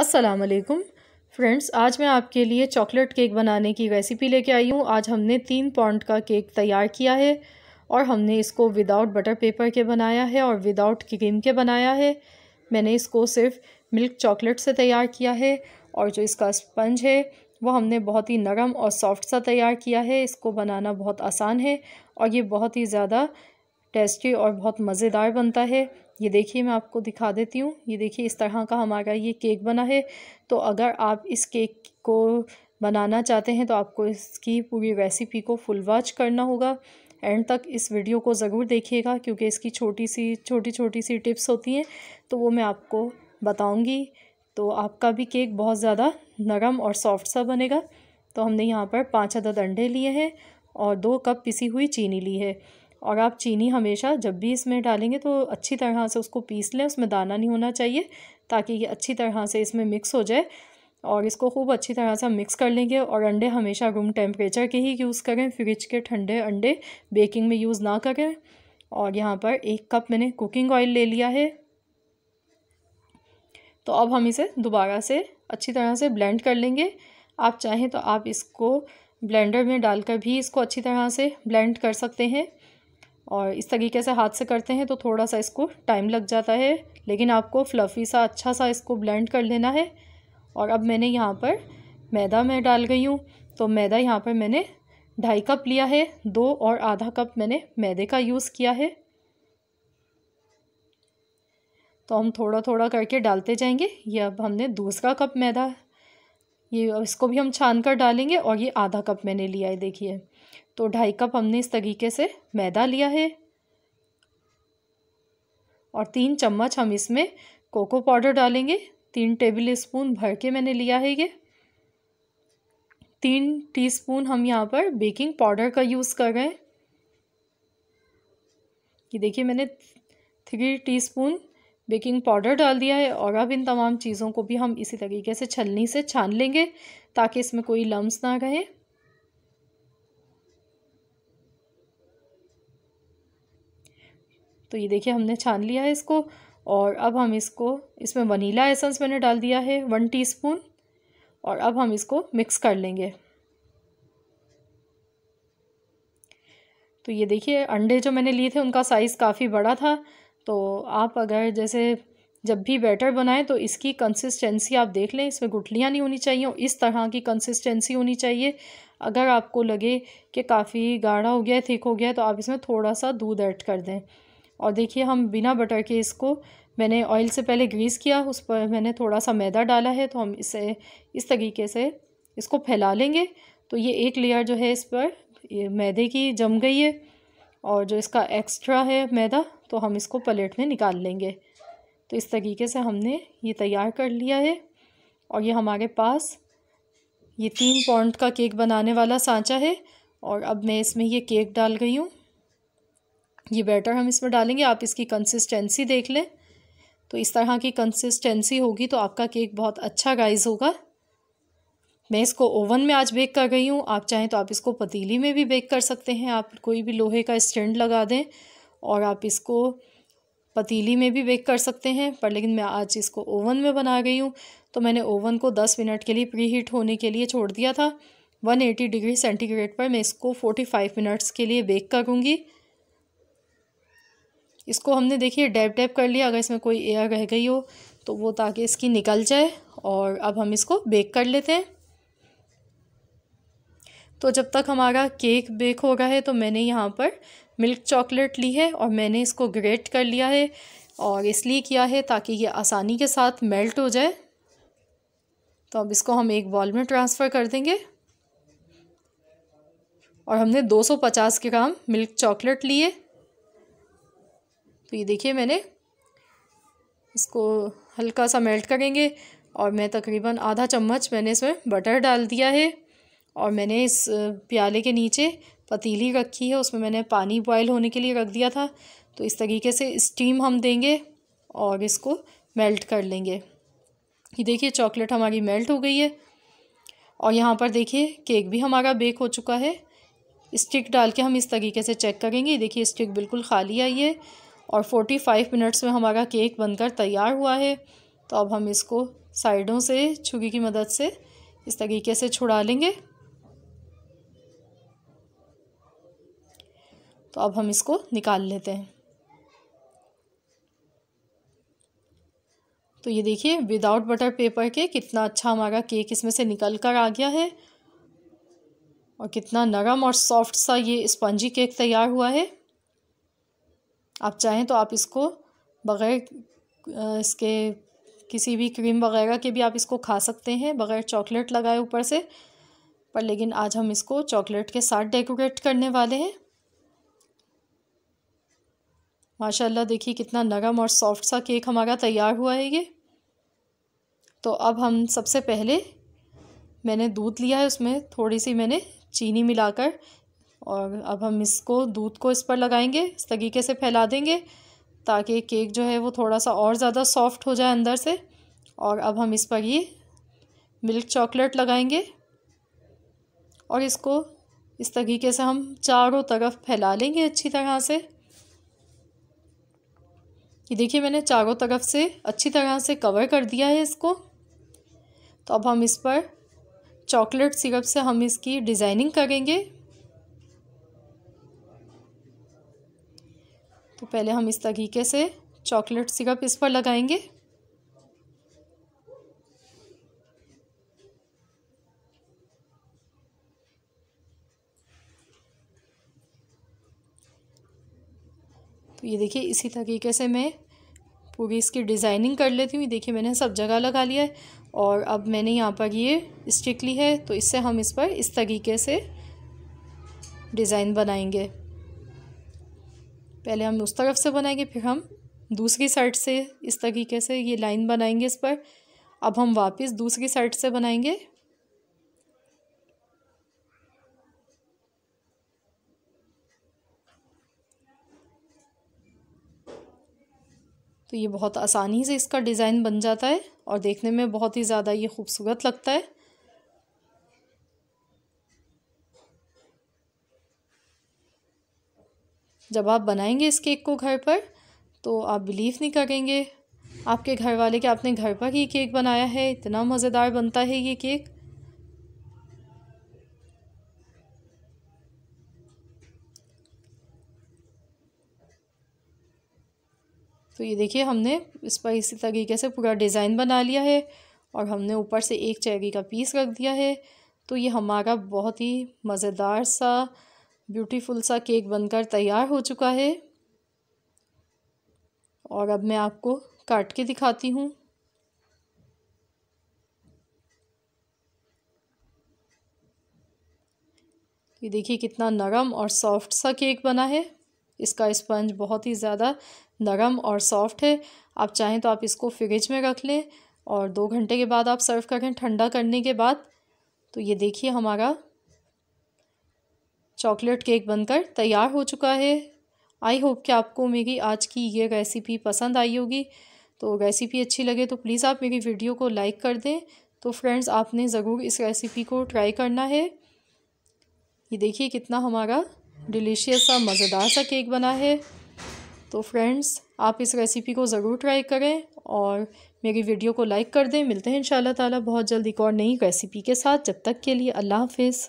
अस्सलाम वालेकुम फ्रेंड्स आज मैं आपके लिए चॉकलेट केक बनाने की रेसिपी लेके आई हूँ आज हमने तीन पॉइंट का केक तैयार किया है और हमने इसको विदाउट बटर पेपर के बनाया है और विदाउट क्रीम के बनाया है मैंने इसको सिर्फ मिल्क चॉकलेट से तैयार किया है और जो इसका स्पंज है वो हमने बहुत ही नरम और सॉफ्ट सा तैयार किया है इसको बनाना बहुत आसान है और ये बहुत ही ज़्यादा टेस्टी और बहुत मज़ेदार बनता है ये देखिए मैं आपको दिखा देती हूँ ये देखिए इस तरह का हमारा ये केक बना है तो अगर आप इस केक को बनाना चाहते हैं तो आपको इसकी पूरी रेसिपी को फुल वॉच करना होगा एंड तक इस वीडियो को ज़रूर देखिएगा क्योंकि इसकी छोटी सी छोटी छोटी सी टिप्स होती हैं तो वो मैं आपको बताऊंगी तो आपका भी केक बहुत ज़्यादा नरम और सॉफ्ट सा बनेगा तो हमने यहाँ पर पाँच अदद अंडे लिए हैं और दो कप पिसी हुई चीनी ली है और आप चीनी हमेशा जब भी इसमें डालेंगे तो अच्छी तरह से उसको पीस लें उसमें दाना नहीं होना चाहिए ताकि ये अच्छी तरह से इसमें मिक्स हो जाए और इसको खूब अच्छी तरह से मिक्स कर लेंगे और अंडे हमेशा रूम टेम्परेचर के ही यूज़ करें फ्रिज के ठंडे अंडे बेकिंग में यूज़ ना करें और यहाँ पर एक कप मैंने कुकिंग ऑयल ले लिया है तो अब हम इसे दोबारा से अच्छी तरह से ब्लेंड कर लेंगे आप चाहें तो आप इसको ब्लेंडर में डालकर भी इसको अच्छी तरह से ब्लेंड कर सकते हैं और इस तरीके से हाथ से करते हैं तो थोड़ा सा इसको टाइम लग जाता है लेकिन आपको फ्लफ़ी सा अच्छा सा इसको ब्लेंड कर लेना है और अब मैंने यहाँ पर मैदा मैं डाल गई हूँ तो मैदा यहाँ पर मैंने ढाई कप लिया है दो और आधा कप मैंने मैदे का यूज़ किया है तो हम थोड़ा थोड़ा करके डालते जाएंगे ये अब हमने दूसरा कप मैदा ये इसको भी हम छान कर डालेंगे और ये आधा कप मैंने लिया है देखिए तो ढाई कप हमने इस तरीके से मैदा लिया है और तीन चम्मच हम इसमें कोको पाउडर डालेंगे तीन टेबल स्पून भर के मैंने लिया है ये तीन टीस्पून हम यहाँ पर बेकिंग पाउडर का यूज़ कर रहे हैं कि देखिए मैंने थ्री टीस्पून बेकिंग पाउडर डाल दिया है और अब इन तमाम चीज़ों को भी हम इसी तरीके से छलनी से छान लेंगे ताकि इसमें कोई लम्स ना रहे तो ये देखिए हमने छान लिया है इसको और अब हम इसको इसमें वनीला एसेंस मैंने डाल दिया है वन टीस्पून और अब हम इसको मिक्स कर लेंगे तो ये देखिए अंडे जो मैंने लिए थे उनका साइज़ काफ़ी बड़ा था तो आप अगर जैसे जब भी बैटर बनाएं तो इसकी कंसिस्टेंसी आप देख लें इसमें गुठलियाँ नहीं होनी चाहिए इस तरह की कंसिस्टेंसी होनी चाहिए अगर आपको लगे कि काफ़ी गाढ़ा हो गया है थिक हो गया है तो आप इसमें थोड़ा सा दूध ऐड कर दें और देखिए हम बिना बटर के इसको मैंने ऑयल से पहले ग्रीस किया उस पर मैंने थोड़ा सा मैदा डाला है तो हम इसे इस तरीके से इसको फैला लेंगे तो ये एक लेयर जो है इस पर मैदे की जम गई है और जो इसका एक्स्ट्रा है मैदा तो हम इसको प्लेट में निकाल लेंगे तो इस तरीके से हमने ये तैयार कर लिया है और ये हमारे पास ये तीन पॉइंट का केक बनाने वाला सांचा है और अब मैं इसमें ये केक डाल गई हूँ ये बैटर हम इसमें डालेंगे आप इसकी कंसिस्टेंसी देख लें तो इस तरह की कंसिस्टेंसी होगी तो आपका केक बहुत अच्छा गाइज होगा मैं इसको ओवन में आज बेक कर गई हूँ आप चाहें तो आप इसको पतीली में भी बेक कर सकते हैं आप कोई भी लोहे का स्टैंड लगा दें और आप इसको पतीली में भी बेक कर सकते हैं पर लेकिन मैं आज इसको ओवन में बना गई हूँ तो मैंने ओवन को दस मिनट के लिए प्री हीट होने के लिए छोड़ दिया था वन एटी डिग्री सेंटीग्रेड पर मैं इसको 45 फाइव मिनट्स के लिए बेक करूँगी इसको हमने देखिए डैप डैप कर लिया अगर इसमें कोई एयर रह गई हो तो वो ताकि इसकी निकल जाए और अब हम इसको बेक कर लेते हैं तो जब तक हमारा केक बेक हो रहा है तो मैंने यहाँ पर मिल्क चॉकलेट ली है और मैंने इसको ग्रेट कर लिया है और इसलिए किया है ताकि ये आसानी के साथ मेल्ट हो जाए तो अब इसको हम एक बॉल में ट्रांसफ़र कर देंगे और हमने 250 ग्राम मिल्क चॉकलेट लिए तो ये देखिए मैंने इसको हल्का सा मेल्ट करेंगे और मैं तकरीबन आधा चम्मच मैंने इसमें बटर डाल दिया है और मैंने इस प्याले के नीचे पतीली रखी है उसमें मैंने पानी बॉयल होने के लिए रख दिया था तो इस तरीके से स्टीम हम देंगे और इसको मेल्ट कर लेंगे ये देखिए चॉकलेट हमारी मेल्ट हो गई है और यहाँ पर देखिए केक भी हमारा बेक हो चुका है स्टिक डाल के हम इस तरीके से चेक करेंगे देखिए स्टिक बिल्कुल खाली आई है और 45 फाइव मिनट्स में हमारा केक बनकर तैयार हुआ है तो अब हम इसको साइडों से छुगी की मदद से इस तरीके से छुड़ा लेंगे तो अब हम इसको निकाल लेते हैं तो ये देखिए विदाउट बटर पेपर के कितना अच्छा हमारा केक इसमें से निकल कर आ गया है और कितना नरम और सॉफ्ट सा ये स्पंजी केक तैयार हुआ है आप चाहें तो आप इसको बग़ैर इसके किसी भी क्रीम वगैरह के भी आप इसको खा सकते हैं बग़ैर चॉकलेट लगाए ऊपर से पर लेकिन आज हम इसको चॉकलेट के साथ डेकोरेट करने वाले हैं माशाल्लाह देखिए कितना नरम और सॉफ्ट सा केक हमारा तैयार हुआ है ये तो अब हम सबसे पहले मैंने दूध लिया है उसमें थोड़ी सी मैंने चीनी मिलाकर और अब हम इसको दूध को इस पर लगाएंगे इस तरीके से फैला देंगे ताकि केक जो है वो थोड़ा सा और ज़्यादा सॉफ्ट हो जाए अंदर से और अब हम इस पर ये मिल्क चॉकलेट लगाएंगे और इसको इस तरीके से हम चारों तरफ फैला लेंगे अच्छी तरह से ये देखिए मैंने चारों तरफ से अच्छी तरह से कवर कर दिया है इसको तो अब हम इस पर चॉकलेट सिरप से हम इसकी डिज़ाइनिंग करेंगे तो पहले हम इस तरीके से चॉकलेट सिरप इस पर लगाएंगे तो ये देखिए इसी तरीके से मैं पूरी इसकी डिज़ाइनिंग कर लेती हूँ ये देखिए मैंने सब जगह लगा लिया है और अब मैंने यहाँ पर ये स्टिक ली है तो इससे हम इस पर इस तरीके से डिज़ाइन बनाएंगे पहले हम उस तरफ से बनाएंगे फिर हम दूसरी साइड से इस तरीके से ये लाइन बनाएंगे इस पर अब हम वापस दूसरी साइड से बनाएंगे तो ये बहुत आसानी से इसका डिज़ाइन बन जाता है और देखने में बहुत ही ज़्यादा ये खूबसूरत लगता है जब आप बनाएंगे इस केक को घर पर तो आप बिलीव नहीं करेंगे आपके घर वाले के आपने घर पर ही केक बनाया है इतना मज़ेदार बनता है ये केक तो ये देखिए हमने इस पर इसी तरीके से पूरा डिज़ाइन बना लिया है और हमने ऊपर से एक चेरी का पीस रख दिया है तो ये हमारा बहुत ही मज़ेदार सा ब्यूटीफुल सा केक बनकर तैयार हो चुका है और अब मैं आपको काट के दिखाती हूँ ये देखिए कितना नरम और सॉफ्ट सा केक बना है इसका स्पंज बहुत ही ज़्यादा नरम और सॉफ्ट है आप चाहें तो आप इसको फ्रिज में रख लें और दो घंटे के बाद आप सर्व करें ठंडा करने के बाद तो ये देखिए हमारा चॉकलेट केक बनकर तैयार हो चुका है आई होप कि आपको मेरी आज की ये रेसिपी पसंद आई होगी तो रेसिपी अच्छी लगे तो प्लीज़ आप मेरी वीडियो को लाइक कर दें तो फ्रेंड्स आपने ज़रूर इस रेसिपी को ट्राई करना है ये देखिए कितना हमारा डिलीशियस सा मज़ेदार सा केक बना है तो फ्रेंड्स आप इस रेसिपी को ज़रूर ट्राई करें और मेरी वीडियो को लाइक कर दें मिलते हैं इन ताला बहुत जल्द एक और नई रेसिपी के साथ जब तक के लिए अल्लाह हाफिज़